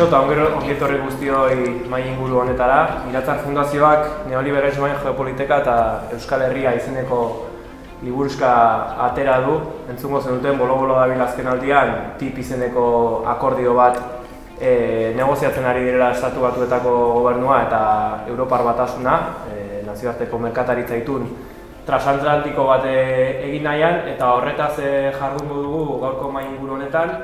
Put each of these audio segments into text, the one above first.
Eta eta ongero ongetorri guztioi inguru honetara. Miratzar fundazioak neoliberaiz geopolitika geopoliteka eta Euskal Herria izeneko liburuzka atera du. Entzungo zen duten, bolo-bolo da bilazken aldian, tip izeneko akordio bat e, negoziatzen ari direla estatu batuetako gobernua eta Europar batasuna, e, nazioarteko merkataritza itun, transatlantiko bat e, egin nahian, eta horretaz e, jardun dugu gaurko main honetan,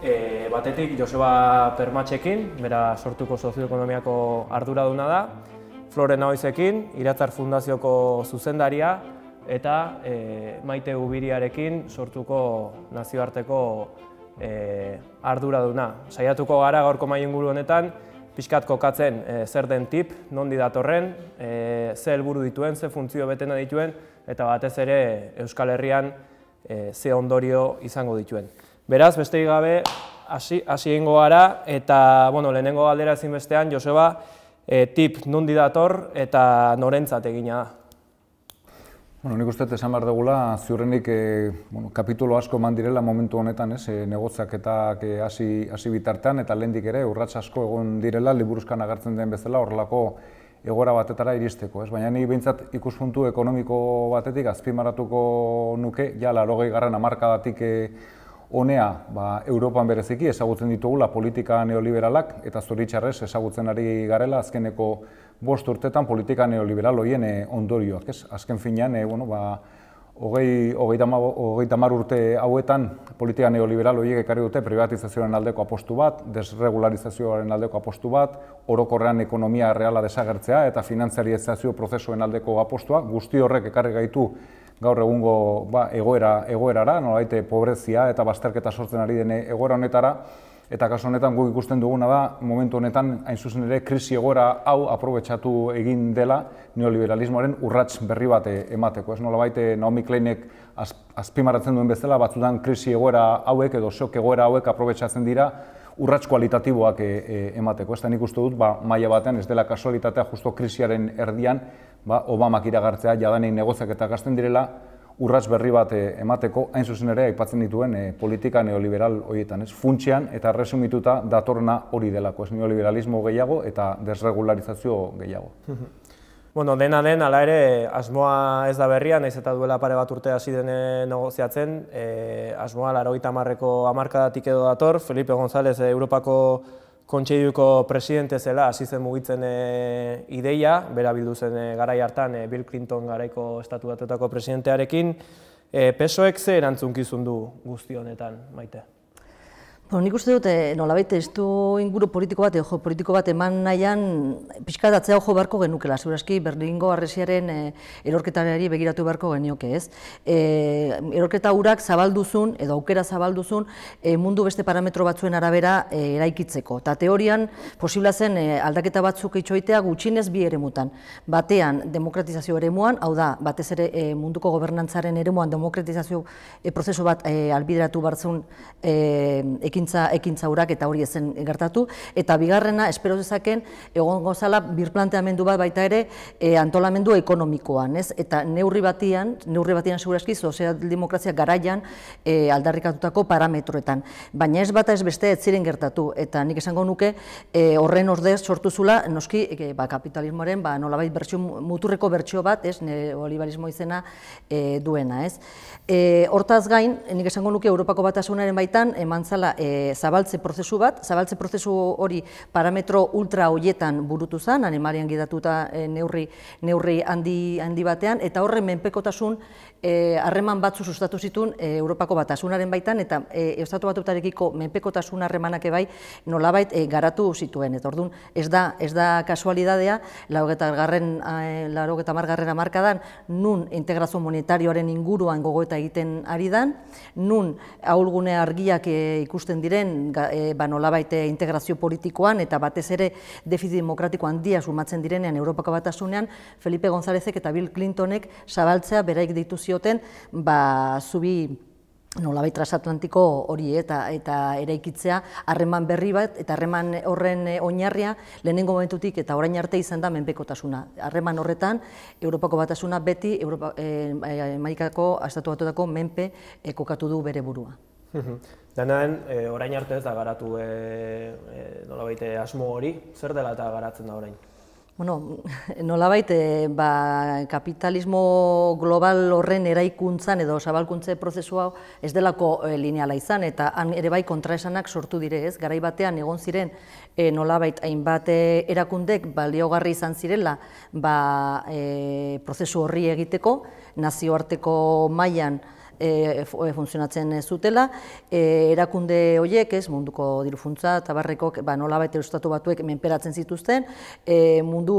e, batetik Joseba Permatxekin, bera sortuko sozioekonomiako arduraduna da, Floren Ahoizekin, Iratzar Fundazioko zuzendaria, eta e, maite ubiriarekin sortuko nazioarteko e, ardura duna. Saiatuko gara gaurko inguru honetan, pixkat kokatzen eh, zer den tip, nondi datorren, eh, ze helburu dituen, ze funtzio betena dituen, eta batez ere Euskal Herrian eh, ze ondorio izango dituen. Beraz, beste gabe, hasi, hasi gara, eta bueno, lehenengo galdera ezin bestean, Joseba, tip nondi dator eta norentzat egina da. Bueno, nik uste esan behar dugula, ziurrenik e, bueno, kapitulo asko eman direla momentu honetan, ez, e, hasi hasi bitartean eta lehendik ere urrats asko egon direla liburuzkan agertzen den bezala horrelako egora batetara iristeko, ez? Baina ni beintzat ikuspuntu ekonomiko batetik azpimaratuko nuke ja 80garren hamarkadatik e, onea, ba, Europan bereziki ezagutzen ditugula politika neoliberalak eta zoritzarrez ezagutzen ari garela azkeneko bost urtetan politika neoliberal horien eh, ondorioak, ez? Azken finean, e, bueno, ba, hogei, hogei, tamar urte hauetan politika neoliberal horiek ekarri dute privatizazioaren aldeko apostu bat, desregularizazioaren aldeko apostu bat, orokorrean ekonomia reala desagertzea eta finantzializazio prozesuen aldeko apostua, guzti horrek ekarri gaitu gaur egungo ba, egoera, egoerara, nolaite pobrezia eta bazterketa sortzen ari dene egoera honetara, eta kasu honetan guk ikusten duguna da momentu honetan hain zuzen ere krisi egoera hau aprobetxatu egin dela neoliberalismoaren urrats berri bat eh, emateko. Ez nola nolabait eh, Naomi Kleinek azpimarratzen duen bezala batzutan krisi egoera hauek edo sok egoera hauek aprobetxatzen dira urrats kualitatiboak eh, emateko. Ez da nik uste dut ba, maila batean ez dela kasualitatea justo krisiaren erdian ba, Obamak iragartzea jadanein negoziak eta gazten direla urras berri bat eh, emateko, hain zuzen ere, aipatzen dituen eh, politika neoliberal horietan, ez? Funtxean eta resumituta datorna hori delako, ez neoliberalismo gehiago eta desregularizazio gehiago. Bueno, dena den, ala ere, asmoa ez da berria, naiz eta duela pare bat urte hasi dene negoziatzen, eh, asmoa laro gita marreko amarkadatik edo dator, Felipe González, Europako kontseiluko presidente zela hasi zen mugitzen eh, ideia, bera bildu zen e, garai hartan eh, Bill Clinton garaiko estatu presidentearekin, e, PSOEk ze erantzunkizun du guzti honetan, maite? Bueno, nik uste dut, eh, nolabait, ez du inguru politiko bat, politiko bat eman nahian, pixka datzea ojo barko genukela, zuraski, Berlingo Arresiaren erorketareari eh, begiratu beharko genioke ez. Eh, erorketa hurak zabalduzun, edo aukera zabalduzun, mundu beste parametro batzuen arabera eraikitzeko. Ta teorian, posibla zen aldaketa batzuk itxoitea gutxinez bi ere Batean, demokratizazio eremuan, hau da, batez ere munduko gobernantzaren ere muan, demokratizazio prozesu bat albideratu bartzun ekipatzen, ekintza ekintza urak eta hori ezen gertatu eta bigarrena espero dezaken egongo zala birplanteamendu bat baita ere e, antolamendu ekonomikoan, ez? Eta neurri batian, neurri batian segurazki sozialdemokrazia garaian e, aldarrikatutako parametroetan. Baina ez bata ez beste ez ziren gertatu eta nik esango nuke eh, horren ordez sortu zula noski ba, kapitalismoaren ba nolabait bertsio muturreko bertsio bat, ez? Neoliberalismo izena duena, ez? hortaz gain, nik esango nuke Europako batasunaren baitan emantzala e, Eh, zabaltze prozesu bat, zabaltze prozesu hori parametro ultra hoietan burutu zen, animalian gidatuta eh, neurri, neurri handi, batean, eta horren menpekotasun eh, harreman batzu sustatu zitun Europako batasunaren baitan, eta eustatu Estatu batutarekiko menpekotasun harremanak bai nolabait garatu zituen. Eta orduan, ez da, ez da kasualidadea, laurogeta garren, e, margarren nun integrazio monetarioaren inguruan gogoeta egiten ari dan, nun ahulgune argiak ikusten diren e, ba, nolabait e, integrazio politikoan eta batez ere defizit demokratiko handia sumatzen direnean Europako batasunean Felipe Gonzalezek eta Bill Clintonek zabaltzea beraik deitu zioten ba, zubi nolabait transatlantiko hori eh, eta eta eraikitzea harreman berri bat eta harreman horren eh, oinarria lehenengo momentutik eta orain arte izan da menpekotasuna. Harreman horretan Europako batasuna beti Europa eh, astatu batutako menpe eh, kokatu du bere burua. Mhm. Dena e, eh, orain arte ez da garatu e, e, nolabait asmo hori, zer dela eta garatzen da orain? Bueno, nolabait, ba, kapitalismo global horren eraikuntzan edo zabalkuntze prozesua ez delako lineala izan, eta han ere bai kontraesanak sortu dire ez, garai batean egon ziren e, nolabait hainbat erakundek baliogarri izan zirela ba, e, prozesu horri egiteko, nazioarteko mailan, E, e, funtzionatzen zutela, e, erakunde horiek, ez, munduko dirufuntza, tabarreko, ba, nola baita batuek menperatzen zituzten, e, mundu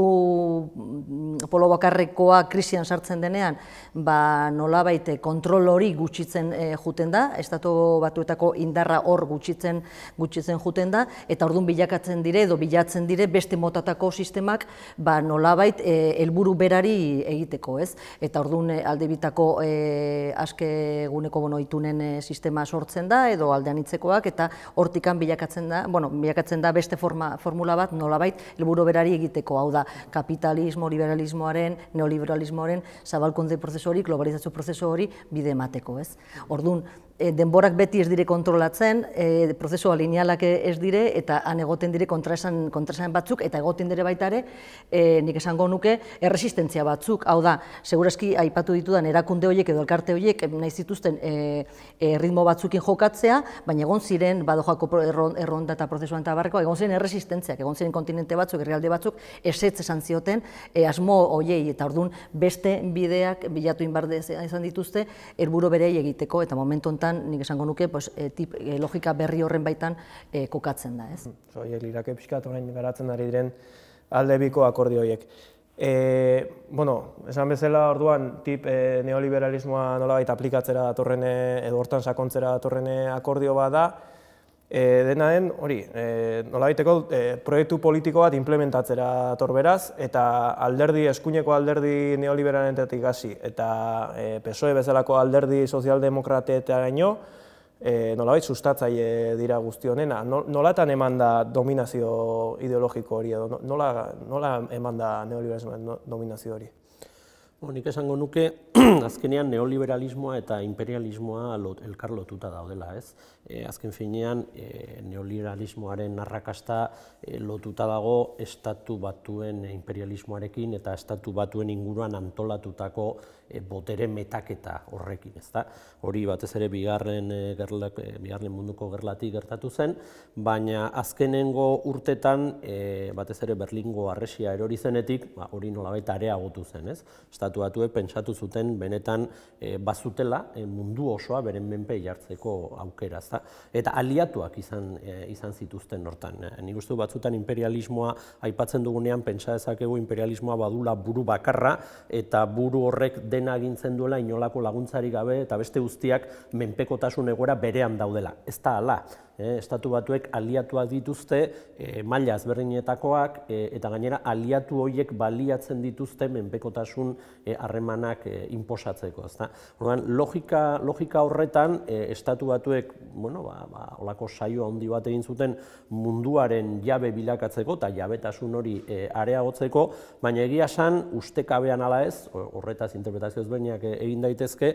mm, polo bakarrekoa krisian sartzen denean, ba, nola baita kontrol hori gutxitzen e, juten da, estatu batuetako indarra hor gutxitzen gutxitzen juten da, eta orduan bilakatzen dire, edo bilatzen dire, beste motatako sistemak, ba, nola e, helburu berari egiteko, ez? Eta orduan e, aldebitako e, aske eguneko bono itunen eh, sistema sortzen da edo aldean itzekoak eta hortikan bilakatzen da, bueno, bilakatzen da beste forma, formula bat nolabait helburu berari egiteko, hau da, kapitalismo, liberalismoaren, neoliberalismoaren zabalkunde prozesu hori, globalizazio prozesu hori bide emateko, ez? Orduan, E, denborak beti ez dire kontrolatzen, e, prozesua linealak ez dire eta han egoten dire kontraesan kontraesan batzuk eta egoten dire baita ere, e, nik esango nuke erresistentzia batzuk. Hau da, segurazki aipatu ditudan erakunde horiek edo alkarte horiek naiz dituzten eh e, ritmo batzukin jokatzea, baina egon ziren bado joko erronda eta prozesuan ta barkoa, egon ziren erresistentziak, egon ziren kontinente batzuk, errealde batzuk esetz esan zioten e, asmo hoiei eta ordun beste bideak bilatu inbarde izan dituzte helburu berei egiteko eta momentu honetan nik esango nuke, pues, e, tip, e, logika berri horren baitan e, kokatzen da, ez? Zoi, horrein garatzen ari diren alde biko akordi horiek. E, bueno, esan bezala orduan tip e, neoliberalismoa nolabait aplikatzera datorrene edo hortan sakontzera datorrene akordio bat da, E, dena den, hori, e, nolabaiteko e, proiektu politiko bat implementatzera torberaz, eta alderdi, eskuineko alderdi neoliberalentetik hasi, eta e, PSOE bezalako alderdi sozialdemokrate eta gaino, nolabait sustatzaile dira guzti nolatan eman da dominazio ideologiko hori edo, nola, nola eman da neoliberalismen dominazio hori? Nik esango nuke, azkenean neoliberalismoa eta imperialismoa elkar lotuta daudela, ez? E, azken finean, e, neoliberalismoaren narrakasta e, lotuta dago estatu batuen e, imperialismoarekin eta estatu batuen inguruan antolatutako E, botere metaketa horrekin, ezta. Hori batez ere bigarren e, gerlak e, munduko gerlatik gertatu zen, baina azkenengo urtetan e, batez ere Berlingo arresia erori zenetik, ba hori nolabait areagotu zen, ez? Estatuatue pentsatu zuten benetan bazutela mundu osoa beren menpe jartzeko aukera, ezta. Eta aliatuak izan izan zituzten hortan. E, gustu batzutan imperialismoa aipatzen dugunean pentsa dezakegu imperialismoa badula buru bakarra eta buru horrek den dena agintzen duela inolako laguntzarik gabe eta beste guztiak menpekotasun egoera berean daudela. Ez da ala, Eh, estatu batuek aliatuak dituzte, eh, maila ezberdinetakoak, eh, eta gainera aliatu horiek baliatzen dituzte menpekotasun harremanak inposatzeko. Orduan, logika horretan, estatu batuek, bueno, ba, ba, olako saio handi bat egin zuten munduaren jabe bilakatzeko, eta jabetasun hori areagotzeko, baina egia san, uste kabean ala ez, horretaz interpretazioz bainiak egin daitezke,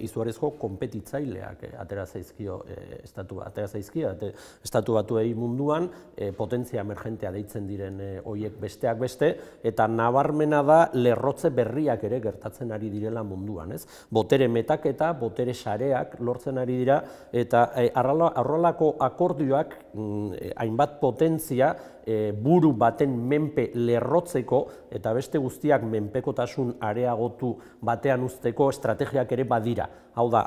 izuarezko kompetitzaileak atera zaizkio estatu bat, atera zaizkio zaizkia, eta estatu batu egin munduan eh, potentzia emergentea deitzen diren eh, oiek besteak beste, eta nabarmena da lerrotze berriak ere gertatzen ari direla munduan, ez? Botere metak eta botere sareak lortzen ari dira, eta eh, arrolako akordioak mm, hainbat potentzia buru baten menpe lerrotzeko eta beste guztiak menpekotasun areagotu batean usteko estrategiak ere badira. Hau da,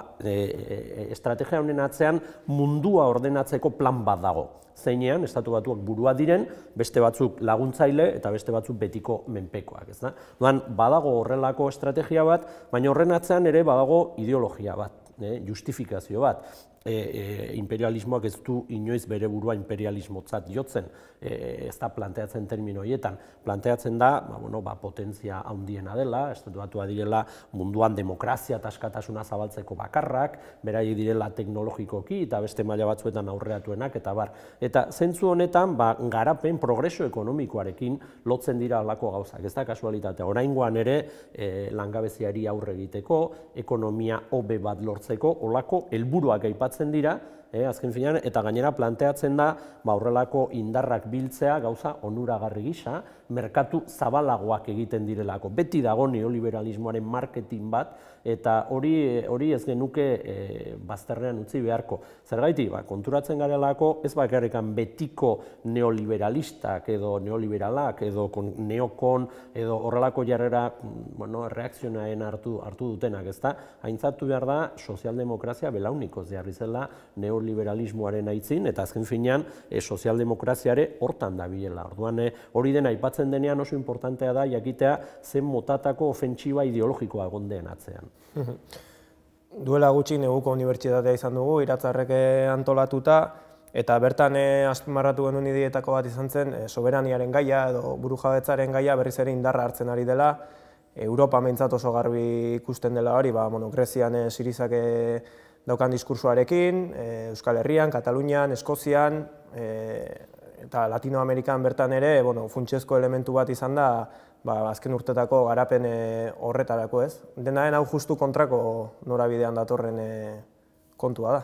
estrategia honen atzean mundua orden ordenatzeko plan bat dago. Zeinean, estatu batuak burua diren, beste batzuk laguntzaile eta beste batzuk betiko menpekoak. Ez da? Duan, badago horrelako estrategia bat, baina horren atzean ere badago ideologia bat, eh, justifikazio bat. E, e, imperialismoak ez du inoiz bere burua imperialismotzat jotzen, e, ez da planteatzen termino horietan Planteatzen da, ba, bueno, ba, potentzia handiena dela, estatuatu batua direla munduan demokrazia eta askatasuna zabaltzeko bakarrak, berai direla teknologikoki eta beste maila batzuetan aurreatuenak eta bar. Eta zentzu honetan, ba, garapen progreso ekonomikoarekin lotzen dira alako gauzak, ez da kasualitatea. Oraingoan ere, e, langabeziari aurre egiteko, ekonomia hobe bat lortzeko, olako helburuak aipatzen gertatzen eh, azken finean, eta gainera planteatzen da aurrelako ba, indarrak biltzea gauza onuragarri gisa, merkatu zabalagoak egiten direlako. Beti dago neoliberalismoaren marketing bat, eta hori, eh, hori ez genuke e, bazterrean utzi beharko. Zergaiti, ba, konturatzen garelako ez bakarrikan betiko neoliberalistak edo neoliberalak edo neokon edo horrelako jarrera mm, bueno, reakzionaen hartu, hartu dutenak, ezta? Aintzatu behar da, sozialdemokrazia belauniko, jarri zela neoliberalistak liberalismoaren aitzin, eta azken finean, e, sozialdemokraziare hortan da bilela. Orduan, e, hori dena, aipatzen denean oso importantea da, jakitea zen motatako ofentsiba ideologikoa gondeen atzean. Mhm. Duela gutxi neguko unibertsitatea izan dugu, iratzarreke eh, antolatuta, eta bertan azpimarratu genuen idietako bat izan zen, soberaniaren gaia edo buru gaia berriz ere indarra hartzen ari dela, Europa mentzat oso garbi ikusten dela hori, ba, monokrezian e, sirizak daukan diskursoarekin, eh, Euskal Herrian, Katalunian, Eskozian, eh, eta Latinoamerikan bertan ere, bueno, funtsezko elementu bat izan da, ba, azken urtetako garapen eh, horretarako ez. Dena den hau justu kontrako norabidean datorren kontua da.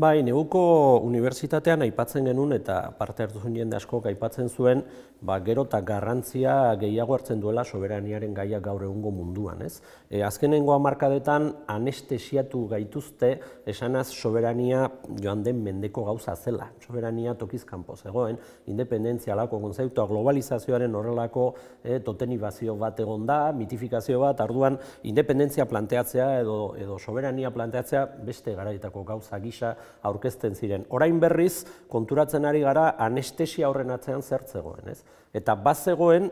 Bai, neguko unibertsitatean aipatzen genuen eta parte hartu zuen jende asko aipatzen zuen, ba, gero eta garrantzia gehiago hartzen duela soberaniaren gaia gaur egungo munduan, ez? E, azkenengoa markadetan anestesiatu gaituzte esanaz soberania joan den mendeko gauza zela. Soberania tokiz kanpo zegoen, independentzia lako konzeptua, globalizazioaren horrelako e, totenibazio bat egon da, mitifikazio bat, arduan independentzia planteatzea edo, edo soberania planteatzea beste garaitako gauza gisa aurkezten ziren. Orain berriz, konturatzen ari gara anestesia horren atzean zertzegoen, ez? Eta bazegoen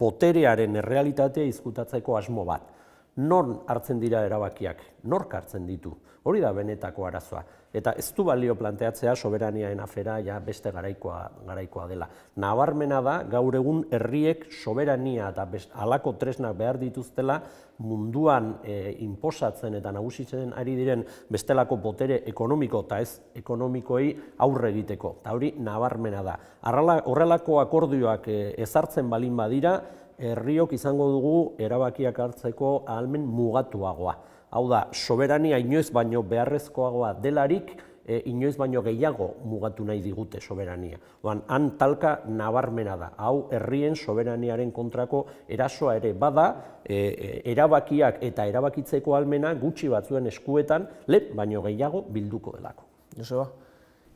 poterearen mm, errealitatea izkutatzeko asmo bat nor hartzen dira erabakiak, Nork hartzen ditu. Hori da benetako arazoa. Eta ez du balio planteatzea soberaniaen afera ja beste garaikoa, garaikoa dela. Nabarmena da, gaur egun herriek soberania eta halako tresnak behar dituztela munduan e, inposatzen eta nagusitzen ari diren bestelako botere ekonomiko eta ez ekonomikoei aurre egiteko. Eta hori nabarmena da. Arrala, horrelako akordioak e, ezartzen balin badira, herriok izango dugu erabakiak hartzeko ahalmen mugatuagoa. Hau da, soberania inoiz baino beharrezkoagoa delarik, e, inoiz baino gehiago mugatu nahi digute soberania. Oan, han talka nabarmena da. Hau, herrien soberaniaren kontrako erasoa ere bada, e, e, erabakiak eta erabakitzeko ahalmena gutxi batzuen eskuetan, le, baino gehiago bilduko delako. Joseba?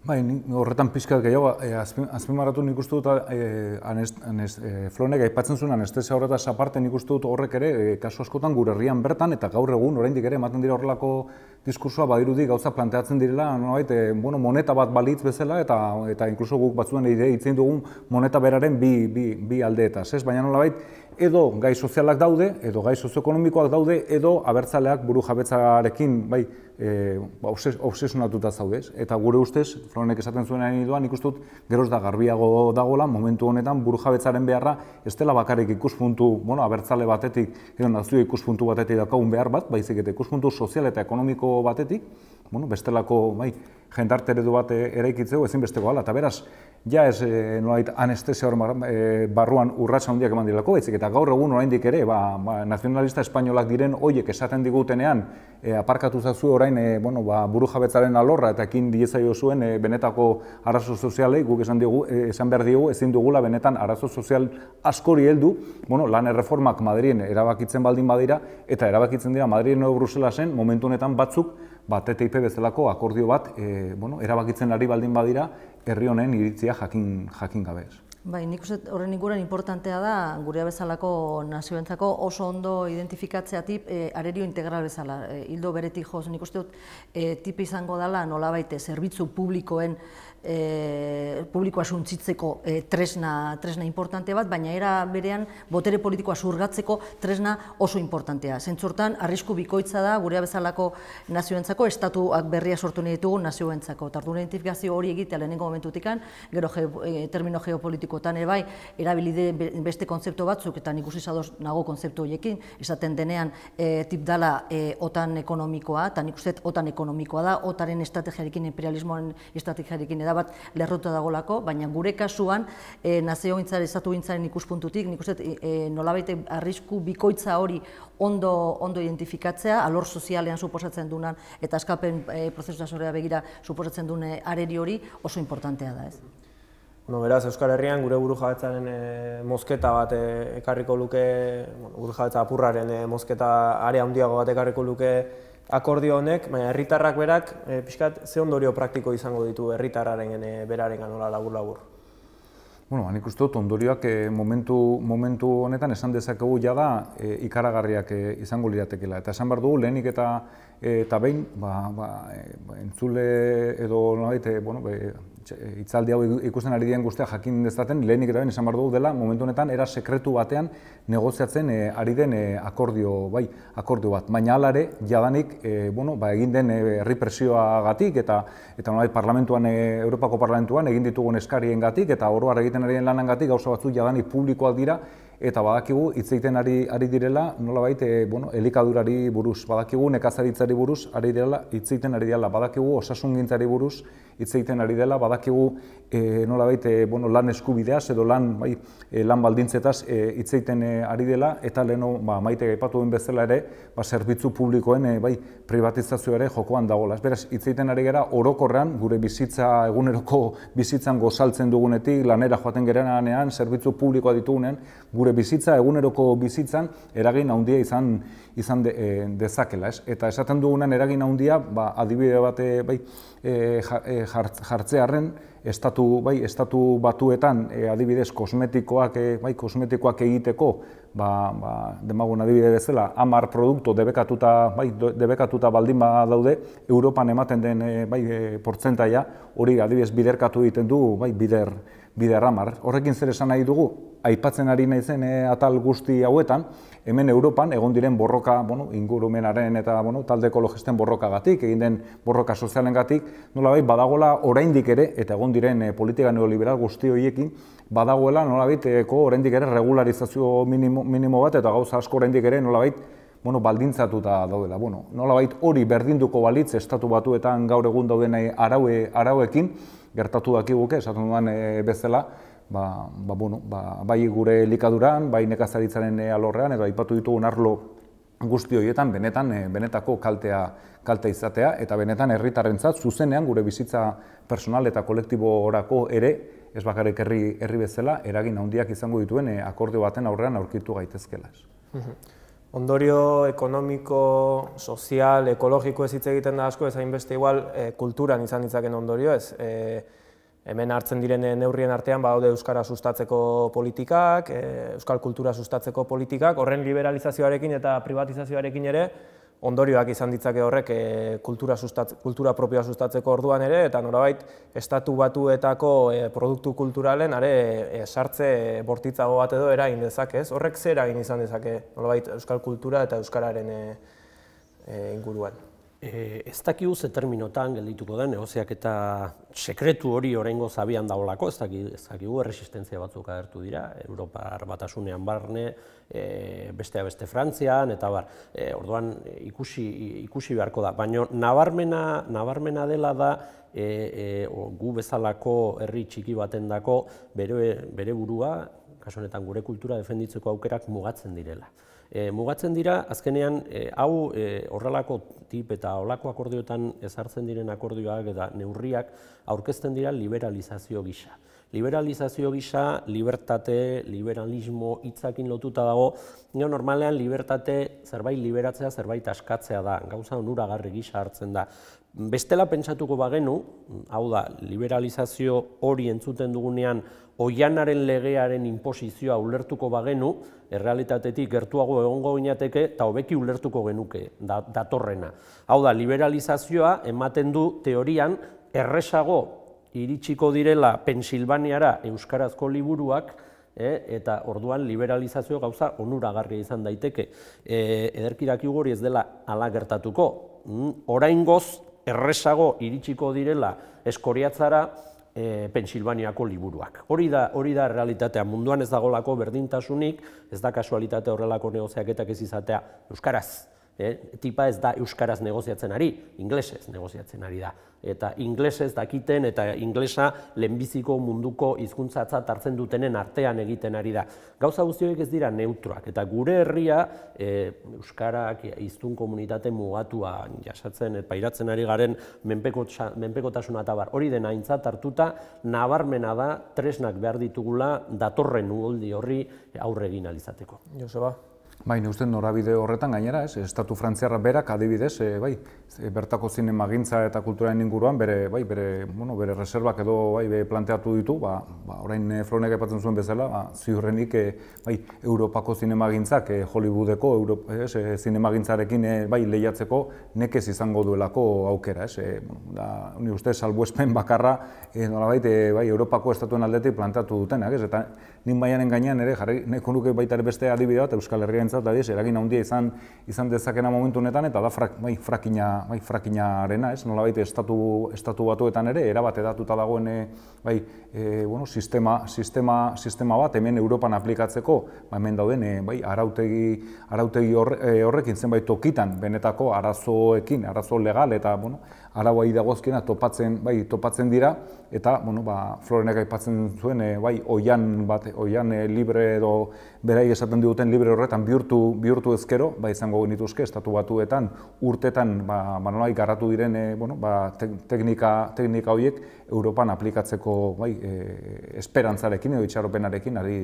Bai, horretan pixka gehiago, e, nik uste dut, e, e, flonek aipatzen zuen anestesia horretaz aparte nik uste dut horrek ere, kasu askotan gure herrian bertan, eta gaur egun, oraindik ere, ematen dira horrelako diskursoa badirudi gauza planteatzen direla, nolait, bueno, moneta bat balitz bezala, eta eta inkluso guk batzuen ere itzen dugun moneta beraren bi, bi, bi aldeetaz, ez? Baina nolabait, edo gai sozialak daude, edo gai sozioekonomikoak daude, edo abertzaleak buru jabetzarekin, bai, Eh, ba, obsesuna dut zaude ez. Eta gure ustez, fronek esaten zuen egin duan, ikustut geroz da garbiago dagola, momentu honetan buru beharra, ez dela bakarrik ikuspuntu, bueno, abertzale batetik, edo nazio ikuspuntu batetik dakagun behar bat, baizik eta ikuspuntu sozial eta ekonomiko batetik, bueno, bestelako, bai, jendarte eredu bat eraikitzeu, ezin besteko gala, eta beraz, ja ez eh, nolait anestesia hor eh, barruan urratza handiak eman dirilako, baizik eta gaur egun oraindik ere, ba, ba nazionalista espainolak diren oiek esaten digutenean, eh, aparkatu zazu orain, bueno, ba, buru jabetzaren alorra eta ekin diezaio zuen benetako arazo sozialei, guk esan behar digu, ezin dugula benetan arazo sozial askori heldu, bueno, lan erreformak Madrien erabakitzen baldin badira, eta erabakitzen dira Madrien edo Brusela zen, momentu honetan batzuk, ba, e TTIP bezalako akordio bat e, bueno, erabakitzen ari baldin badira herri honen iritzia jakin, jakin gabe ez. Bai, nik uste horren inguren importantea da gure bezalako nazioentzako oso ondo identifikatzeatik e, arerio integral bezala. E, beretik joz, nik uste dut e, tipi izango dela nolabait e, zerbitzu publikoen e, publikoa suntzitzeko eh, tresna, tresna importante bat, baina era berean botere politikoa zurgatzeko tresna oso importantea. Zentzortan, arrisku bikoitza da, gure bezalako nazioentzako, estatuak berria sortu nahi ditugu nazioentzako. Tartu identifikazio hori egitea lehenengo momentutikan, gero ge, e, eh, termino geopolitikoetan ere bai, erabilide beste konzeptu batzuk, eta nik usizadoz nago konzeptu horiekin, esaten denean e, tip dala otan ekonomikoa, eta nik usteet otan ekonomikoa da, otaren estrategiarekin, imperialismoan estrategiarekin, eda erabat lerrota dagolako, baina gure kasuan e, nazio gintzaren, estatu gintzaren ikuspuntutik, nik uste e, arrisku bikoitza hori ondo, ondo identifikatzea, alor sozialean suposatzen dunan eta askapen e, eh, prozesu da begira suposatzen dune areri hori oso importantea da. ez. Bueno, beraz, Euskal Herrian gure buru mozketa bat e, ekarriko luke, bueno, buru apurraren e, mozketa are handiago bat ekarriko luke akordio honek, baina herritarrak berak, e, pixkat, ze ondorio praktiko izango ditu herritarraren e, eh, beraren ganola labur-labur? Bueno, hanik ba, uste dut, ondorioak e, momentu, momentu honetan esan dezakegu jada e, ikaragarriak e, izango liratekeela, Eta esan behar dugu, lehenik eta e, eta behin, ba, ba, e, entzule edo nolait, bueno, be, itzaldi hau ikusten ari diren guztia jakin dezaten, lehenik eta ben, esan behar dugu dela, momentu honetan, era sekretu batean negoziatzen eh, ari den eh, bai, akordio bat. Baina alare, jadanik, eh, bueno, ba, egin den herri presioa gatik, eta nolai parlamentuan, Europako parlamentuan, egin ditugun eskarien gatik, eta horroar egiten ari den lanan gatik, gauza batzu jadanik publikoak dira, eta badakigu hitz egiten ari ari direla, nolabait eh bueno, elikadurari buruz badakigu, nekazaritzari buruz ari direla hitz egiten ari dela, badakigu osasungintzari buruz hitz egiten ari dela, badakigu eh nolabait eh bueno, lan eskubidea edo lan bai e, lan baldintzetaz eh hitz egiten eh, ari dela eta leno ba maite gaipatu bezala ere, ba zerbitzu publikoen e, bai privatizazio ere jokoan dago. beraz hitz egiten ari gera orokorrean gure bizitza eguneroko bizitzan gozaltzen dugunetik lanera joaten geranean zerbitzu publikoa ditugunean, gure bizitza, eguneroko bizitzan, eragin handia izan, izan eh, dezakela. Es? Eta esaten dugunan eragin handia, ba, adibide bat eh, bai, e, estatu, bai, estatu batuetan adibidez kosmetikoak, bai, kosmetikoak egiteko, ba, ba, demagun adibide bezala, amar produktu debekatuta, bai, debekatuta baldin ba daude, Europan ematen den e, bai, e, hori adibidez biderkatu egiten du, bai, bider, ramar, Horrekin zer esan nahi dugu, aipatzen ari nahi zen eh, atal guzti hauetan, hemen Europan egon diren borroka ingurumenaren eta bueno, talde ekologisten borroka gatik, egin den borroka sozialen gatik, nola bai, badagola oraindik ere, eta egon diren eh, politika neoliberal guzti horiekin, badagoela nola bai, eko eh, oraindik ere regularizazio minimo, bat, eta gauza asko oraindik ere nola bai, bueno, baldintzatuta daudela. Bueno, nola hori berdinduko balitz estatu batuetan gaur egun dauden arauekin, gertatu dakiguk, esaten duan eh, bezala, ba, ba, bueno, ba, bai gure likaduran, bai nekazaritzaren eh, alorrean, edo aipatu ditugun arlo guzti horietan benetan eh, benetako kaltea kalte izatea eta benetan herritarrentzat zuzenean gure bizitza personal eta kolektibo orako ere ez bakarrik herri herri bezala eragin handiak izango dituen akordio baten aurrean aurkitu gaitezkela. Mhm ondorio ekonomiko, sozial, ekologiko ez hitz egiten da asko, ez hainbeste igual e, kulturan izan ditzaken ondorio ez. Eh, hemen hartzen diren neurrien artean badaude euskara sustatzeko politikak, e, euskal kultura sustatzeko politikak, horren liberalizazioarekin eta privatizazioarekin ere, ondorioak izan ditzake horrek eh, kultura, sustat, kultura propioa sustatzeko orduan ere, eta norabait, estatu batuetako eh, produktu kulturalen are eh, sartze bortitzago bat edo erain dezake, ez? Horrek zera egin izan dezake, norabait, euskal kultura eta euskararen inguruan. Eh, ez dakigu ze terminotan geldituko den, negoziak eta sekretu hori horrengo zabian daulako, ez dakigu erresistenzia batzuk agertu dira, Europa Arbatasunean barne, bestea eh, beste Frantzian, eta bar, eh, orduan ikusi beharko da. Baina nabarmena dela da, gu bezalako herri txiki baten dako bere burua, honetan gure kultura defenditzeko aukerak mugatzen direla e, mugatzen dira, azkenean, e, hau e, horrelako tip eta olako akordioetan ezartzen diren akordioak eta neurriak aurkezten dira liberalizazio gisa. Liberalizazio gisa, libertate, liberalismo hitzakin lotuta dago, nio normalean libertate zerbait liberatzea, zerbait askatzea da, gauza onuragarri gisa hartzen da. Bestela pentsatuko bagenu, hau da, liberalizazio hori entzuten dugunean oianaren legearen imposizioa ulertuko bagenu, errealitatetik gertuago egongo inateke, eta hobeki ulertuko genuke, datorrena. Hau da, liberalizazioa ematen du teorian, erresago iritsiko direla Pensilvaniara Euskarazko liburuak, eh, eta orduan liberalizazio gauza onuragarria izan daiteke. Eh, ederkirak hori ez dela ala gertatuko. Mm, orain goz, erresago iritsiko direla eskoriatzara, e, Pensilvaniako liburuak. Hori da, hori da realitatea munduan ez dagolako berdintasunik, ez da kasualitate horrelako negozioak ez izatea euskaraz. Eh, tipa ez da euskaraz negoziatzen ari, inglesez negoziatzen ari da. Eta inglesez dakiten eta inglesa lehenbiziko munduko hizkuntzatza hartzen dutenen artean egiten ari da. Gauza horiek ez dira neutroak eta gure herria e, euskarak hiztun komunitate mugatua jasatzen eta eh, pairatzen ari garen menpekotasuna tabar. Hori dena aintzat hartuta nabarmena da tresnak behar ditugula datorren uoldi horri aurregin alizateko. Joseba, Bai, ni uste norabide horretan gainera, ez, estatu frantziarra berak adibidez, e, bai, bertako zinema eta kulturaren inguruan bere, bai, bere, bueno, bere reservak edo bai, bere planteatu ditu, ba, ba, orain e, eh, Flonek aipatzen zuen bezala, ba, ziurrenik e, bai, Europako zinema Hollywoodeko Europa, ez, e, zinema gintzarekin bai, lehiatzeko nekez izango duelako aukera, ez, e, da, ni uste salbuespen bakarra, e, nolabait, bai, Europako estatuen aldetik planteatu dutenak, ez, eta nin baianen gainean ere jarri nahiko nuke baita beste adibide bat Euskal Herriantzat adiez eragin handia izan izan dezakena momentu honetan eta da frak, bai, frakina bai frakinarena ez nolabait estatu estatu batuetan ere erabate datuta dagoen eh, bai e, bueno, sistema, sistema, sistema bat hemen Europan aplikatzeko ba, hemen dauden eh, bai arautegi arautegi horrekin zenbait tokitan benetako arazoekin arazo legal eta bueno arauai dagozkena topatzen, bai, topatzen dira eta bueno, ba, Florenek aipatzen zuen eh, bai oian bat oian eh, libre edo berai esaten duten libre horretan bihurtu bihurtu ezkero bai izango genituzke estatu batuetan urtetan ba, ba, garatu diren eh, bueno, ba, teknika teknika hoiek Europan aplikatzeko bai, e, esperantzarekin edo itxaropenarekin ari,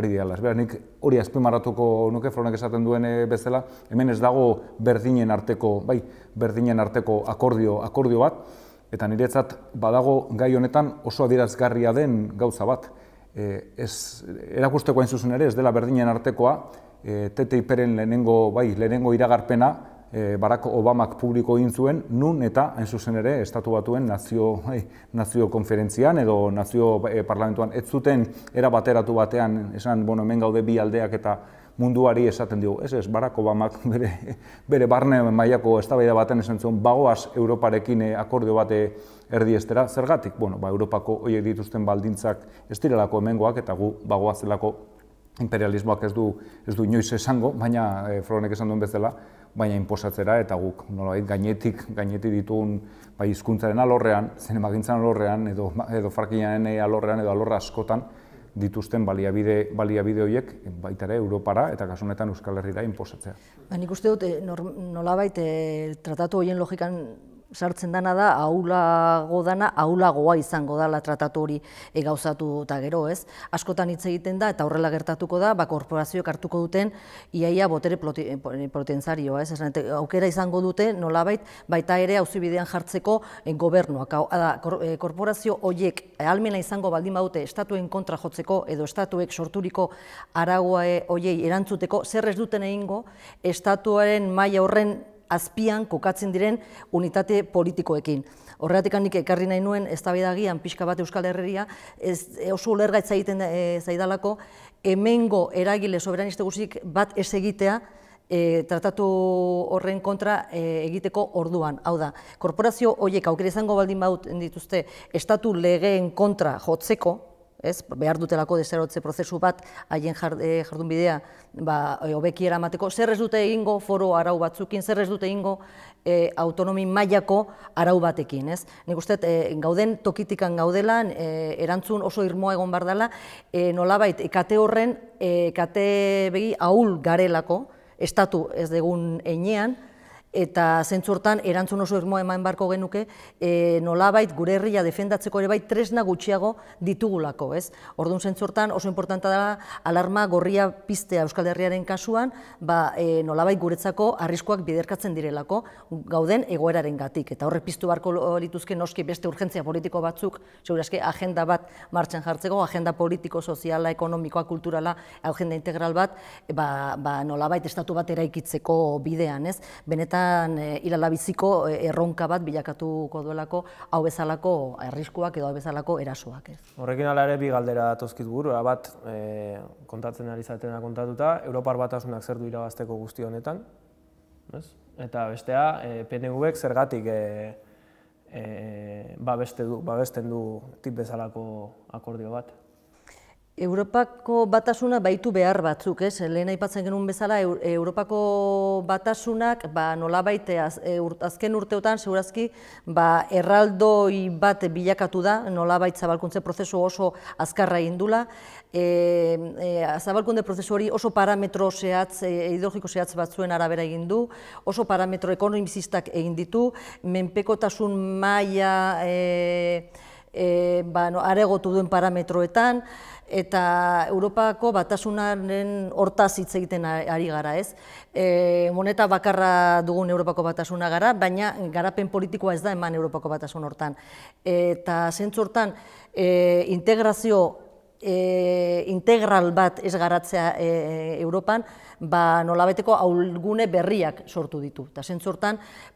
ari dira. Ez nik hori azpimarratuko nuke Fronek esaten duen e, bezala, hemen ez dago berdinen arteko, bai, berdinen arteko akordio, akordio bat, eta niretzat badago gai honetan oso adierazgarria den gauza bat. E, ez, erakusteko hain zuzen ere, ez dela berdinen artekoa, e, ttip lehenengo, bai, lehenengo iragarpena, Eh, Barako Obamak publiko egin zuen, nun eta, hain zuzen ere, Estatu Batuen nazio, nazio konferentzian edo nazio eh, parlamentuan ez zuten era bateratu batean, esan, bueno, hemen gaude bi aldeak eta munduari esaten dugu, ez ez, Barack Obamak bere, bere barne mailako eztabaida baten esan zuen, bagoaz Europarekin eh, akordio bate erdiestera, zergatik, bueno, ba, Europako horiek dituzten baldintzak ez direlako hemengoak eta gu bagoazelako imperialismoak ez du, ez du inoiz esango, baina e, esan duen bezala, baina inposatzera eta guk nolabait gainetik gainetik ditugun bai hizkuntzaren alorrean, zinemagintzan alorrean edo edo eh, alorrean edo alorra askotan dituzten baliabide baliabide horiek baita ere Europara eta kasu honetan Euskal Herrira inposatzea. Ba, nik uste dut eh, nolabait eh, tratatu hoien logikan sartzen dana da, ahulago dana, ahulagoa izango dala tratatu hori egauzatu eta gero, ez? Askotan hitz egiten da, eta horrela gertatuko da, ba, korporazioek hartuko duten, iaia botere eh, potentzarioa, ez? aukera izango dute, nolabait, baita ere eh, hau zibidean jartzeko gobernuak. Eh, da, korporazio horiek, almena izango baldin badute, estatuen kontra jotzeko, edo estatuek sorturiko aragoa horiei erantzuteko, zer ez duten egingo, estatuaren maila horren azpian kokatzen diren unitate politikoekin. Horregatik nik ekarri nahi nuen, ez pixka bat Euskal Herreria, ez eh, oso lerga egiten eh, zaidalako, hemengo eragile soberanisteguzik bat ez egitea, eh, tratatu horren kontra egiteko orduan. Hau da, korporazio horiek aukera izango baldin baut dituzte estatu legeen kontra jotzeko, ez, behar dutelako deserotze prozesu bat haien eh, jardunbidea ba, eh, obeki eramateko, zer ez dute egingo foro arau batzukin, zer ez dute egingo autonomin eh, autonomi mailako arau batekin, ez? Nik uste, gauden tokitikan gaudela, erantzun oso irmoa egon bar dela, nolabait, ekate horren, ekate begi, ahul garelako, estatu ez degun enean, eta zentzurtan erantzun oso irmoa eman barko genuke e, nolabait gure herria defendatzeko ere bai tresna gutxiago ditugulako, ez? Orduan zentzurtan oso importanta da alarma gorria piztea Euskal Herriaren kasuan, ba, e, nolabait guretzako arriskuak biderkatzen direlako gauden egoeraren gatik. Eta horre piztu barko lituzke noski beste urgentzia politiko batzuk, segurazke agenda bat martxan jartzeko, agenda politiko, soziala, ekonomikoa, kulturala, agenda integral bat, ba, ba, nolabait estatu bat eraikitzeko bidean, ez? Benetan bertan eh, eh, erronka bat bilakatuko duelako hau bezalako arriskuak edo hau bezalako erasoak. Ez. Horrekin ala ere bi galdera datozkit gur, bat e, kontatzen ari da kontatuta, Europar batasunak zer du irabazteko guzti honetan, ez? eta bestea e, PNV-ek zergatik e, e, babesten du, babesten du tip bezalako akordio bat. Europako batasuna baitu behar batzuk, ez? Lehen aipatzen genuen bezala, Europako batasunak ba, nola e, azken urteotan, segurazki, ba, erraldoi bat bilakatu da, nola baita zabalkuntze prozesu oso azkarra indula. E, e, zabalkunde prozesu hori oso parametro zehatz, e, ideologiko zehatz batzuen arabera egin du, oso parametro ekonomizistak egin ditu, menpekotasun maila E, E, ba, aregotu duen parametroetan, eta Europako batasunaren hortaz hitz egiten ari gara, ez? E, moneta bakarra dugun Europako batasuna gara, baina garapen politikoa ez da eman Europako batasun hortan. Eta zentzu hortan, e, integrazio e, integral bat ez garatzea e, Europan, ba, nolabeteko haulgune berriak sortu ditu. Eta zentzu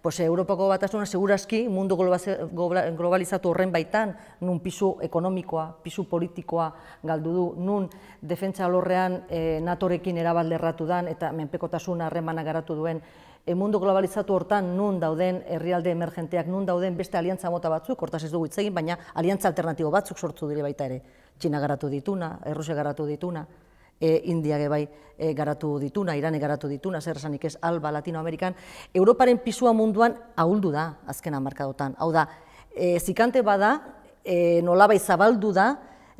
pues, Europako batasuna seguraski mundu globalizatu horren baitan, nun pisu ekonomikoa, pisu politikoa galdu du, nun defentsa alorrean e, natorekin erabalderratu dan eta menpekotasuna harremana garatu duen, e, mundu globalizatu hortan nun dauden herrialde emergenteak, nun dauden beste aliantza mota batzuk, hortaz ez dugu hitz baina aliantza alternatibo batzuk sortu dire baita ere. China garatu dituna, Errusia garatu dituna, e, India ge bai e, garatu dituna, Iran garatu dituna, zer esanik ez Alba Latinoamerikan, Europaren pisua munduan ahuldu da azkena markadotan. Hau da, e, zikante bada, e, nolabai zabaldu da,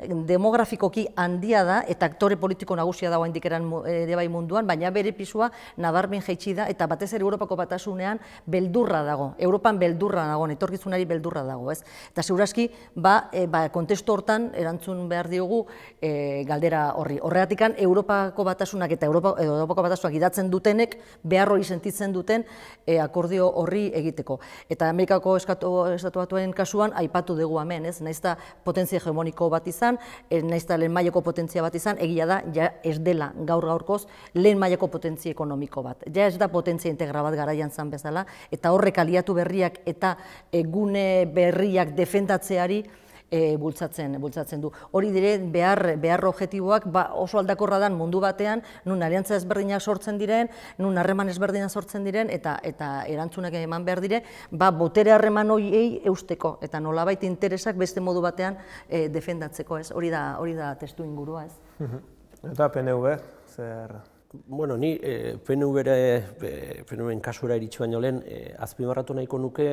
demografikoki handia da eta aktore politiko nagusia dago indikeran ere eh, bai munduan, baina bere pisua nabarmen jaitsi da eta batez ere Europako batasunean beldurra dago. Europan beldurra dago, etorkizunari beldurra dago, ez? Eta segurazki, ba, e, ba, kontestu hortan erantzun behar diogu eh, galdera horri. Horregatikan Europako batasunak eta Europa, edo, Europako batasunak idatzen dutenek behar hori sentitzen duten akordio horri egiteko. Eta Amerikako eskatu, estatuatuen kasuan aipatu dugu hemen, ez? Naiz da potentzia hegemoniko bat izan izan, naiz eta lehen mailako potentzia bat izan, egia da, ja ez dela gaur gaurkoz lehen mailako potentzia ekonomiko bat. Ja ez da potentzia integra bat garaian zan bezala, eta horrek aliatu berriak eta egune eh, berriak defendatzeari, e, bultzatzen bultzatzen du. Hori dire behar behar objektiboak ba, oso aldakorra dan mundu batean nun aliantza ezberdinak sortzen diren, nun harreman ezberdinak sortzen diren eta eta erantzunak eman behar dire, ba botere harreman hoiei eusteko eta nolabait interesak beste modu batean e, defendatzeko, ez? Hori da hori da testu ingurua, ez? Mhm. Eta PNV, zer Bueno, ni eh, PNV-ren e, kasura iritsi baino lehen, azpimarratu nahiko nuke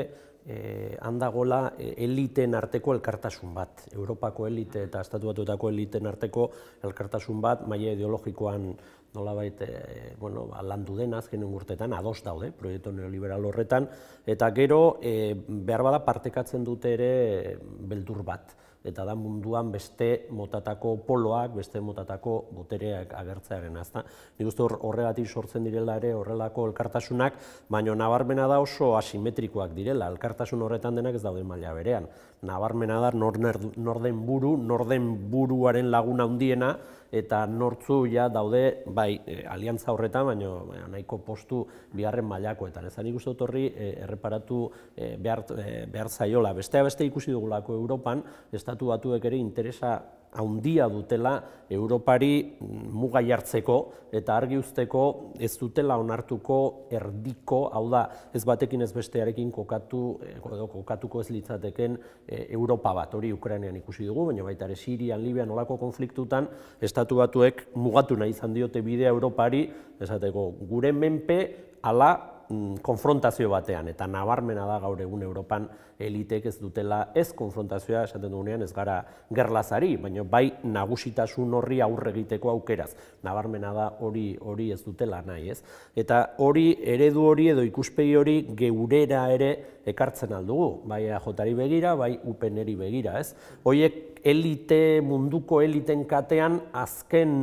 eh, handagola eh, eliten arteko elkartasun bat. Europako elite eta estatuatuetako eliten arteko elkartasun bat, maila ideologikoan nolabait e, bueno, ba, landu den azken urtetan ados daude proiektu neoliberal horretan eta gero e, behar bada partekatzen dute ere eh, beldur bat eta da munduan beste motatako poloak, beste motatako botereak agertzearen azta. Nik uste horregatik sortzen direla ere horrelako elkartasunak, baino nabarmena da oso asimetrikoak direla, elkartasun horretan denak ez daude maila berean. Nabarmena da nor, norden buru, norden buruaren laguna hundiena, eta nortzu daude, bai, e, aliantza horretan, baina nahiko postu biharren mailakoetan. Ez da nik eh, erreparatu e, behar, e, behar zaiola. Bestea beste ikusi dugulako Europan, estatu batuek ere interesa haundia dutela Europari muga jartzeko eta argi usteko ez dutela onartuko erdiko, hau da, ez batekin ez bestearekin kokatu, edo, kokatuko ez litzateken e, Europa bat, hori Ukrainean ikusi dugu, baina baita ere Sirian, Libian, nolako konfliktutan, estatu batuek mugatu nahi izan diote bidea Europari, esateko, gure menpe ala Mm, konfrontazio batean, eta nabarmena da gaur egun Europan elitek ez dutela ez konfrontazioa, esaten dugunean ez gara gerlazari, baina bai nagusitasun horri aurre egiteko aukeraz. Nabarmena da hori hori ez dutela nahi, ez? Eta hori eredu hori edo ikuspegi hori geurera ere ekartzen aldugu, bai jotari begira, bai upeneri begira, ez? Hoiek elite, munduko eliten katean azken,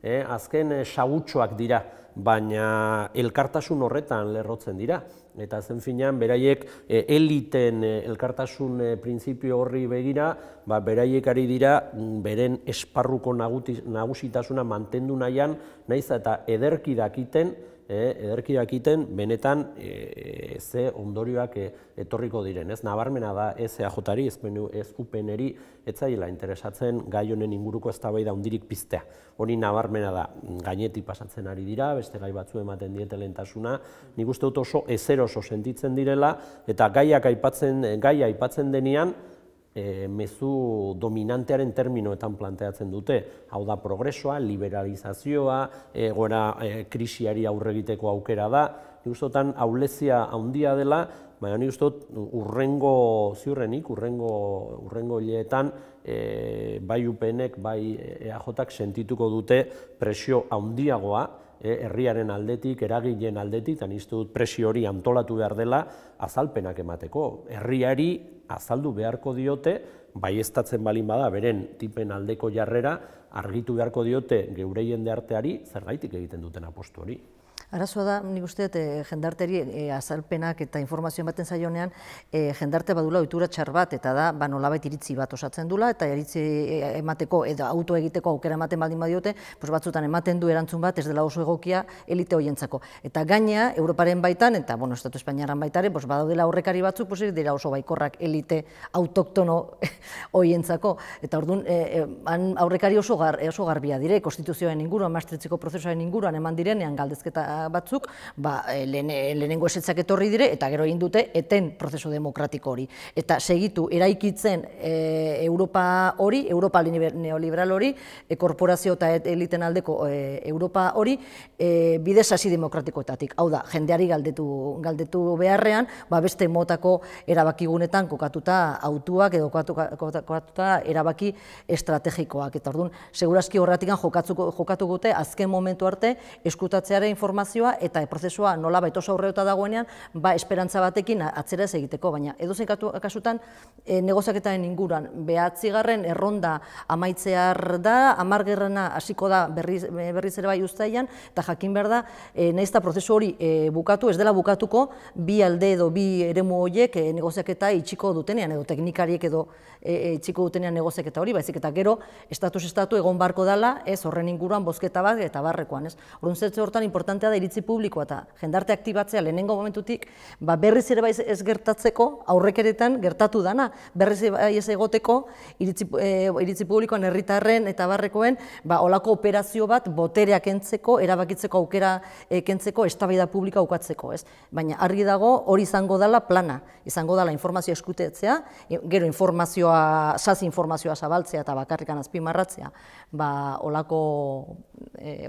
eh, azken sagutxoak eh, dira baina elkartasun horretan lerrotzen dira. Eta zen beraiek eh, eliten eh, elkartasun eh, printzipio horri begira, ba, beraiek ari dira, mm, beren esparruko nagusitasuna mantendu nahian, nahiz eta ederki dakiten, Eh, ederki jakiten benetan eh, ze ondorioak eh, etorriko diren. Ez nabarmena da ez EJ-ri, ez ez upn etzaiela interesatzen gai honen inguruko eztabaida hundirik piztea. Hori nabarmena da gainetik pasatzen ari dira, beste gai batzu ematen diete lentasuna. Nik uste dut oso ezeroso sentitzen direla eta gaiak aipatzen gaia aipatzen denean e, mezu dominantearen terminoetan planteatzen dute. Hau da progresoa, liberalizazioa, goera e, eh, krisiari aurregiteko aukera da. Ni gustotan aulezia handia dela, baina ni gustot urrengo ziurrenik, urrengo urrengo hileetan e, bai UPNek, bai EAJak sentituko dute presio handiagoa, E, herriaren aldetik, eragileen aldetik, eta niztu dut presio hori antolatu behar dela azalpenak emateko. Herriari azaldu beharko diote, bai eztatzen balin bada, beren tipen aldeko jarrera, argitu beharko diote geureien de arteari, zergaitik egiten duten apostu hori. Arazoa da, nik uste, e, jendarteri eh, azalpenak eta informazio baten zaionean, eh, jendarte badula oitura txar bat, eta da, ba, nolabait iritzi bat osatzen dula, eta iritzi emateko, edo auto egiteko aukera ematen baldin badiote, pues, batzutan ematen du erantzun bat, ez dela oso egokia, elite hoientzako. Eta gainea, Europaren baitan, eta, bueno, Estatu Espainiaran baitare, pues, badaudela aurrekari batzuk, pues, dira oso baikorrak elite autoktono hoientzako. eta aurrekari oso, oso garbia dire, konstituzioen inguruan, maestretziko prozesoen inguruan, eman direnean galdezketa batzuk, ba, eh, eh, lehenengo esetzak etorri dire, eta gero egin dute, eten prozesu demokratiko hori. Eta segitu, eraikitzen e, Europa hori, Europa neoliberal hori, korporazio eta eliten aldeko Europa hori, e, bidez hasi demokratikoetatik. Hau da, jendeari galdetu, galdetu beharrean, ba, beste motako erabakigunetan kokatuta autuak edo kokatuta erabaki estrategikoak. Eta orduan, segurazki horretik jokatu gote azken momentu arte eskutatzeare informazioa informazioa eta prozesua nola baita oso aurreuta dagoenean, ba, esperantza batekin atzera ez egiteko, baina edo kasutan e, negoziaketaren inguran, behatzi garren erronda amaitzear da, amargerrena hasiko da berriz, eh, berriz ere bai ustailan eta jakin behar da, e, nahiz eta prozesu hori e, bukatu, ez dela bukatuko, bi alde edo bi eremu horiek e, itxiko dutenean, edo teknikariek edo e, e, itxiko dutenean negoziaketa hori, baizik eta gero, estatus estatu egon barko dala, ez horren inguruan bozketa bat eta barrekoan, ez. Horren zertze hortan, importantea da da iritzi publikoa eta jendarte aktibatzea lehenengo momentutik ba berriz ere bai ez gertatzeko aurrekeretan gertatu dana berriz ere bai ez egoteko eh, iritzi, publikoan herritarren eta barrekoen ba olako operazio bat boterea kentzeko erabakitzeko aukera e, kentzeko estabaida publika ukatzeko ez baina argi dago hori izango dala plana izango dala informazio eskutetzea e, gero informazioa sasi informazioa zabaltzea eta bakarrikan azpimarratzea ba, olako, e,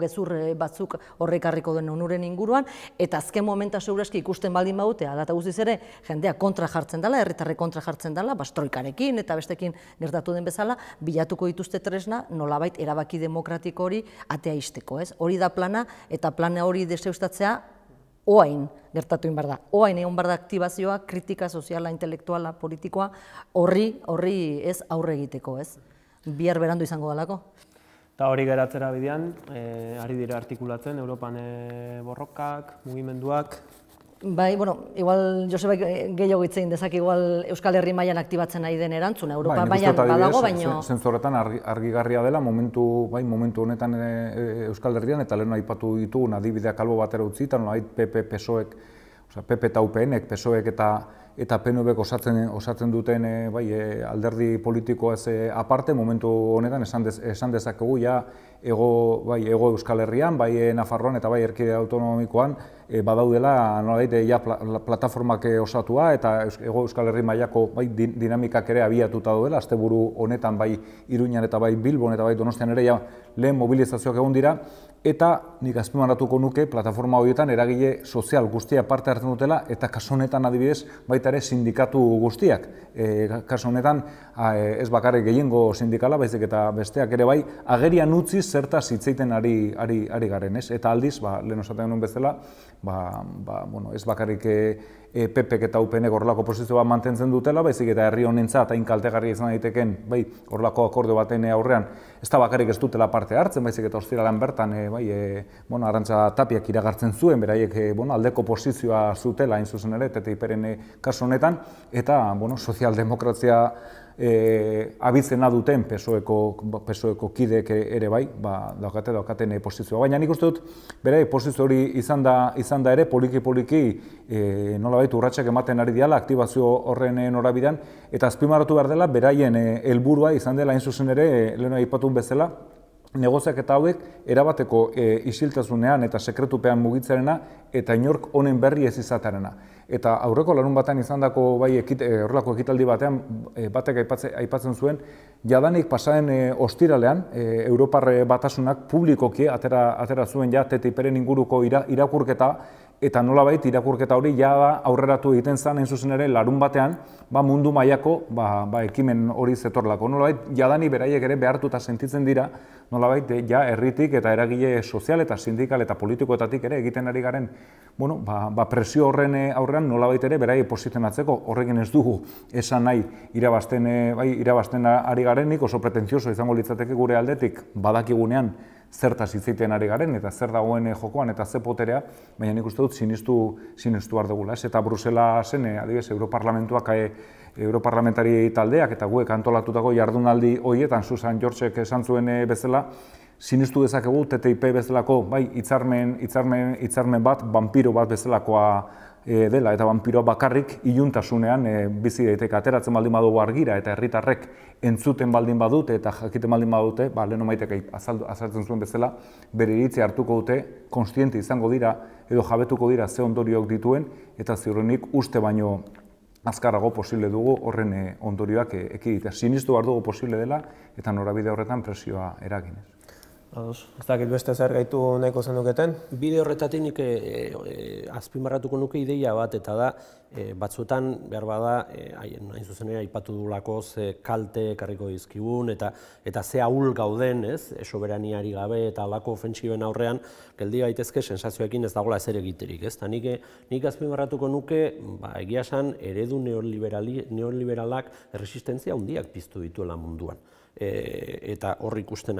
gezur e, batzuk horrekarriko den onuren inguruan, eta azken momenta seguraski ikusten baldin baute, alata guztiz ere, jendea kontra jartzen dela, erritarre kontra jartzen dela, bastroikarekin eta bestekin gertatu den bezala, bilatuko dituzte tresna, nolabait erabaki demokratiko hori atea izteko, ez? Hori da plana, eta plana hori deseustatzea, oain gertatu inbar da. Oain egon bar da aktibazioa, kritika soziala, intelektuala, politikoa, horri, horri ez aurre egiteko, ez? bihar berandu izango galako. Eta hori geratzera bidean, e, ari dira artikulatzen, Europan eh, borrokak, mugimenduak, Bai, bueno, igual Joseba eh, gehiago itzein dezak igual Euskal Herri mailan aktibatzen nahi den erantzuna Europa bai, mailan badago baino sensoretan argigarria dela momentu, bai, momentu honetan e, Euskal Herrian eta lehen aipatu ditugun adibideak kalbo batera utzi e eta nolabait PP PSOEk, osea PP ta UPNek, e eta PSOEk eta eta PNVek osatzen, osatzen duten eh, bai, eh, alderdi politikoa ez aparte, momentu honetan esan, dez, dezakegu ja ego, bai, ego Euskal Herrian, bai eh, Nafarroan eta bai Erkide Autonomikoan, Eh, badaudela nolaite eh, ja plataformak eh, osatua eta Ego Euskal Herri mailako bai dinamikak ere abiatuta daudela asteburu honetan bai Iruinan eta bai Bilbon eta bai Donostian ere ja lehen mobilizazioak egon dira eta nik azpimarratuko nuke plataforma horietan eragile sozial guztia parte hartzen dutela eta kaso honetan adibidez baita ere sindikatu guztiak e, kaso honetan ah, ez bakarrik gehiengo sindikala baizik eta besteak ere bai agerian utzi zerta zitzaiten ari ari garen ez eta aldiz ba lehen osatzen honen bezala ba, ba, bueno, ez bakarrik e, eh, eh, PPek eta UPNek horrelako pozizioa mantentzen dutela, baizik eta herri honentzat hain kaltegarri izan daiteken, bai, horrelako akorde baten eh, aurrean, ez da bakarrik ez dutela parte hartzen, baizik eta ostiralan bertan, e, bai, e, bueno, arantza tapiak iragartzen zuen, beraiek, e, bueno, aldeko posizioa zutela, hain zuzen ere, eta iperen kasu honetan, eta, bueno, sozialdemokratzia e, abitzena duten pesoeko, pesoeko kideek ere bai, ba, daukate daukaten e posizioa. Baina nik uste dut, bere, posizio hori izan da, ere, poliki-poliki e, nola baitu urratxak ematen ari diala, aktibazio horren e, norabidean, eta azpimarratu behar dela, beraien e, helburua izan dela, hain zuzen ere, e, lehenu aipatun bezala, negoziak eta hauek erabateko e, isiltasunean eta sekretupean mugitzarena eta inork honen berri ez izatarena. Eta aurreko larun batean izan dako bai ekit, e, horrelako ekitaldi batean e, batek aipatzen, aipatzen zuen, jadanik pasaren e, ostiralean e, Europar batasunak publikoki atera, atera zuen ja TTIPren inguruko irakurketa eta nolabait irakurketa hori ja aurreratu egiten zen hain zuzen ere larun batean ba mundu mailako ba, ba ekimen hori zetorlako nolabait jadani beraiek ere behartuta sentitzen dira nolabait ja herritik eta eragile sozial eta sindikal eta politikoetatik ere egiten ari garen bueno, ba, ba presio horren eh, aurrean nolabait ere berai posizionatzeko horrekin ez dugu esan nahi irabazten, eh, bai, irabazten ari garen nik oso pretentzioso izango litzateke gure aldetik badakigunean zerta zitzeiten ari garen eta zer dagoen eh, jokoan eta ze poterea, baina nik uste dut sinistu, sinistu ardegula, ez? Eta Brusela zen, adibes, Europarlamentuak europarlamentari taldeak eta guek antolatutako jardunaldi hoietan Susan Georgek esan zuen eh, bezala, sinistu dezakegu TTIP bezalako bai hitzarmen hitzarmen hitzarmen bat vampiro bat bezalakoa eh, dela eta vampiro bakarrik iluntasunean eh, bizi daiteke ateratzen baldin badugu argira eta herritarrek entzuten baldin badute eta jakiten baldin badute ba leno azaltzen zuen bezala bere iritzi hartuko dute kontziente izango dira edo jabetuko dira ze ondoriok dituen eta ziurrenik uste baino azkarago posible dugu horren eh, ondorioak eh, ekidita. Sinistu behar dugu posible dela eta norabide horretan presioa eraginez. Ados. Ez dakit beste zer gaitu nahiko zenuketen? Bide horretatik nik eh, eh, azpimarratuko nuke ideia bat, eta da, eh, batzuetan, behar bada, hain zuzenea, ipatu du ze kalte karriko dizkigun, eta eta ze ahul gauden, ez, soberaniari gabe, eta lako ofentsiben aurrean, geldi gaitezke sensazioekin ez dagoela ezer egiterik, ez? Eta nik, nik azpimarratuko nuke, ba, egia esan, eredu neoliberalak erresistentzia handiak piztu dituela munduan. E, eta hor ikusten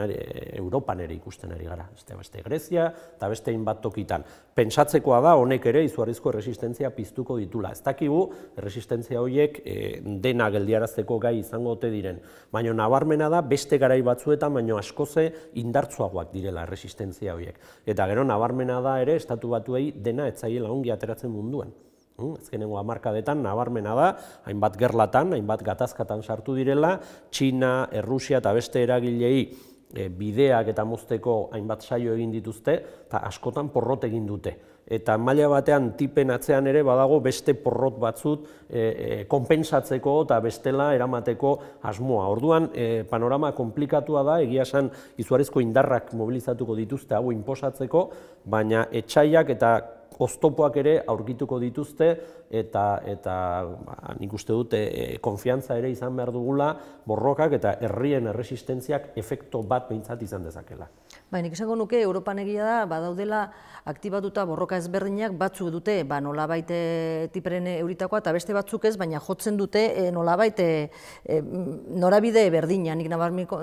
Europan ere ikusten ari gara, beste beste Grezia eta beste inbat tokitan. Pentsatzekoa da, honek ere izuarizko resistentzia piztuko ditula. Ez dakigu, resistentzia horiek e, dena geldiarazteko gai izango ote diren. Baina nabarmena da, beste garai batzuetan, baino askoze indartsuagoak direla resistentzia horiek. Eta gero nabarmena da ere, estatu batuei dena etzaiela ongi ateratzen munduen. Ez hmm, Ezkenego amarkadetan, nabarmena da, hainbat gerlatan, hainbat gatazkatan sartu direla, Txina, Errusia eta beste eragilei e, bideak eta mozteko hainbat saio egin dituzte, eta askotan porrot egin dute. Eta maila batean tipen atzean ere badago beste porrot batzut e, e, konpensatzeko eta bestela eramateko asmoa. Orduan panorama komplikatua da, egia esan izuarezko indarrak mobilizatuko dituzte hau inposatzeko, baina etxaiak eta oztopoak ere aurkituko dituzte eta eta ba, nik uste dut e, e konfiantza ere izan behar dugula borrokak eta herrien erresistentziak efekto bat behintzat izan dezakela. Baina esango nuke, Europan egia da, badaudela aktibatuta borroka ezberdinak batzuk dute, ba, nola eh, tipren euritakoa, eta beste batzuk ez, baina jotzen dute e, norabide berdina, nik nabarmiko,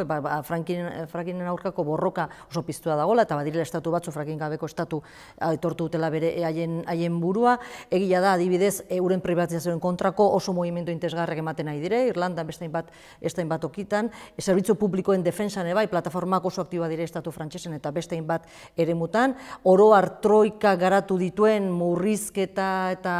e, ba, ba frankinen aurkako borroka oso piztua dagoela, eta badirela estatu batzu, frankin gabeko estatu aitortu dutela bere haien burua, egia da, adibidez, euren privatizazioen kontrako oso movimendu intesgarrak ematen nahi dire, Irlanda beste bat, bat okitan, e, zerbitzu publikoen defensan, e, bai, plataformak oso aktibatik badire estatu frantsesen eta beste bat eremutan, oro troika garatu dituen murrizketa eta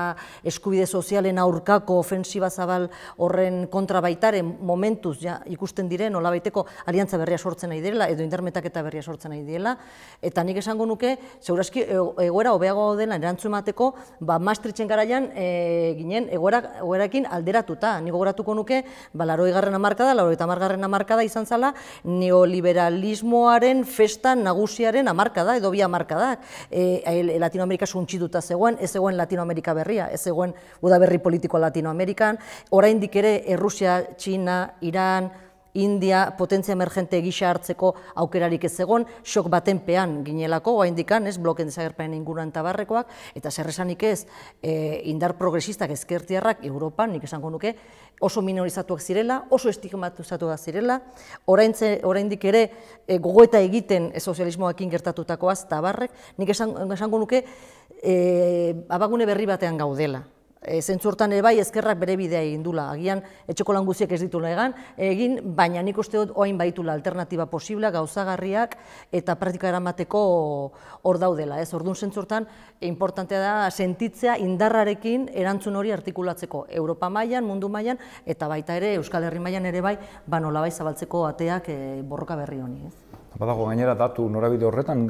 eskubide sozialen aurkako ofensiba zabal horren kontrabaitaren momentuz ja, ikusten diren olabaiteko aliantza berria sortzen nahi direla edo indermetak eta berria sortzen nahi direla eta nik esango nuke zeurazki e, egoera hobeago dela erantzun emateko ba Maastrichten garaian e, ginen egoera egoerekin alderatuta ni gogoratuko nuke ba 80garren amarkada 80garren izan zala neoliberalismoa Kubaren festa nagusiaren amarka da, edo bi amarka da. E, Latinoamerika suntxiduta zegoen, ez zegoen Latinoamerika berria, ez zegoen Udaberri politikoa Latinoamerikan. Orain dikere, Errusia, Txina, Iran, India potentzia emergente gisa hartzeko aukerarik ez egon, sok baten pean ginelako, oaindikan, ez, bloken desagerpaen inguruan tabarrekoak, eta zer ez, e, indar progresistak ezkertiarrak, Europa, nik esango nuke, oso minorizatuak zirela, oso estigmatizatuak zirela, oraintze, oraindik ere e, gogoeta egiten e, sozialismoakin gertatutakoaz, tabarrek, nik esango, esango nuke, e, abagune berri batean gaudela e, zentzu ere bai ezkerrak bere bidea egin Agian etxeko lan guztiak ez ditu legan, egin baina nik uste dut orain baitula alternativa posibla gauzagarriak eta praktika eramateko hor daudela, ez? Orduan zentzu hortan importantea da sentitzea indarrarekin erantzun hori artikulatzeko Europa mailan, mundu mailan eta baita ere Euskal Herri mailan ere bai, ba nolabai zabaltzeko ateak e, borroka berri honi, ez? Badago gainera datu norabide horretan,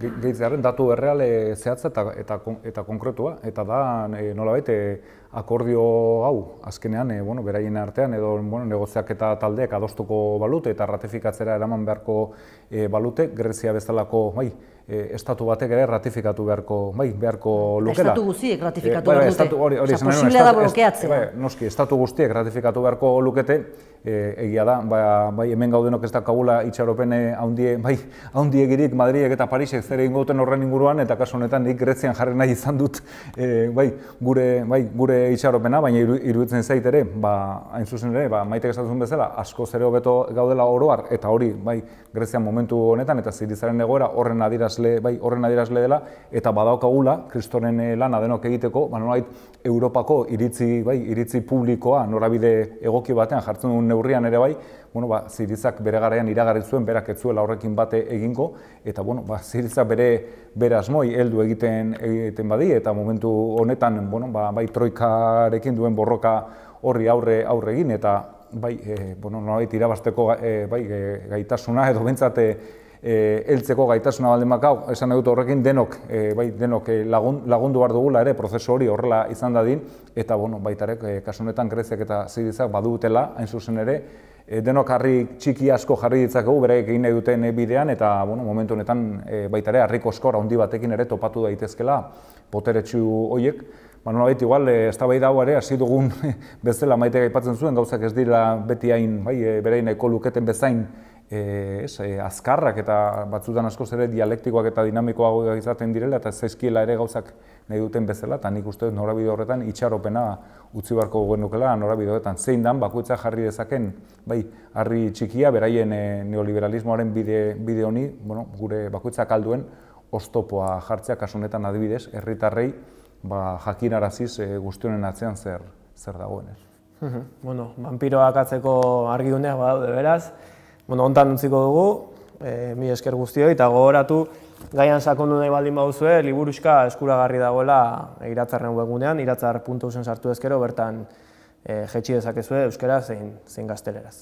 gehitzearen datu erreale eh, zehatza eta, eta, eta konkretua. Eta da eh, nolabait eh, akordio hau, azkenean, e, bueno, beraien artean, edo bueno, negoziak eta taldeak adostuko balute eta ratifikatzera eraman beharko e, balute, Grezia bezalako, bai, estatu batek ere ratifikatu beharko, bai, beharko lukela. Estatu guztiek ratifikatu bai, bai, beharko lukete. Bai, estatu guztiek ratifikatu beharko lukete e, egia da, ba, bai hemen gaudenok ez dakagula itxaropen eh, haundie, bai, haundie girik Madriek eta Parisek zer egin goten horren inguruan, eta kasu honetan nik Gretzian jarri nahi izan dut e, bai, gure, bai, gure itxaropena, baina iruditzen zait ere, ba, hain zuzen ere, ba, maitek esatzen bezala, asko zere hobeto gaudela oroar, eta hori, bai, Gretzian momentu honetan, eta ziritzaren egoera horren adirazle, bai, horren adirazle dela, eta badaukagula, kristonen lan adenok egiteko, ba, nolait, Europako iritzi, bai, iritzi publikoa norabide egoki batean jartzen duen neurrian ere bai, bueno, ba, zirizak bere garaian iragarri zuen, berak ez horrekin bate egingo, eta bueno, ba, zirizak bere, bere asmoi heldu egiten egiten badi, eta momentu honetan bueno, ba, bai troikarekin duen borroka horri aurre aurre egin, eta bai, e, bueno, nolabait irabasteko e, eh, bai, eh, gaitasuna edo bentsate Eh, heltzeko gaitasuna baldin makau, esan dut horrekin denok, eh, bai, eh, lagundu behar dugula ere, prozesu hori horrela izan dadin, eta baitarek, kasu kasunetan greziak eta zidizak badutela, hain zuzen ere, denok harri txiki asko jarri ditzakegu, bereik egin nahi duten bidean, eta bueno, momentu honetan baitare, harriko eskora handi batekin ere topatu daitezkela poteretsu horiek, Ba, baita, igual, ez da ere, hasi dugun bezala maite ipatzen zuen, gauzak ez dira beti hain, bai, e, luketen bezain E, ez, e, azkarrak eta batzutan askoz ere dialektikoak eta dinamikoak izaten direla eta zeskiela ere gauzak nahi duten bezala, eta nik uste norabide horretan itxaropena utzi beharko genukela norabide horretan. Zein dan bakoitza jarri dezaken, bai, harri txikia, beraien e, neoliberalismoaren bide, bide honi, bueno, gure bakoitza kalduen, ostopoa jartzea kasunetan adibidez, herritarrei ba, jakinaraziz e, guztionen atzean zer, zer dagoen. Ez. bueno, vampiroak atzeko argiduneak badaude beraz, Bueno, ontan utziko dugu, eh, mi esker guztioi, eta gogoratu gaian sakondu nahi baldin baduzu, liburuzka eskuragarri dagoela e, iratzarren webgunean, iratzar.usen sartu ezkero, bertan e, eh, jetxi dezakezue euskera zein, zein gazteleraz.